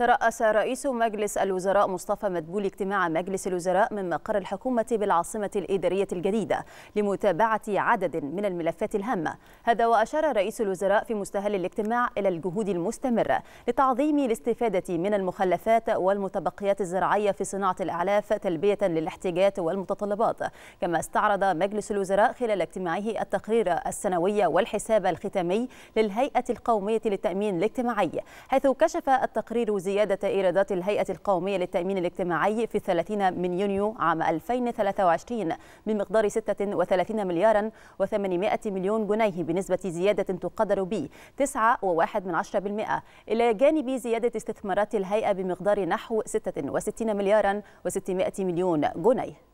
ترأس رئيس مجلس الوزراء مصطفى مدبول اجتماع مجلس الوزراء من مقر الحكومة بالعاصمة الإدارية الجديدة لمتابعة عدد من الملفات الهامة هذا وأشار رئيس الوزراء في مستهل الاجتماع إلى الجهود المستمرة لتعظيم الاستفادة من المخلفات والمتبقيات الزراعية في صناعة الأعلاف تلبية للاحتياجات والمتطلبات كما استعرض مجلس الوزراء خلال اجتماعه التقرير السنوي والحساب الختامي للهيئة القومية للتأمين الاجتماعي حيث كشف التقرير زيادة إيرادات الهيئة القومية للتأمين الاجتماعي في 30 من يونيو عام 2023 بمقدار 36 مليارا و800 مليون جنيه بنسبة زيادة تقدر ب 9.1% إلى جانب زيادة استثمارات الهيئة بمقدار نحو 66 مليارا و600 مليون جنيه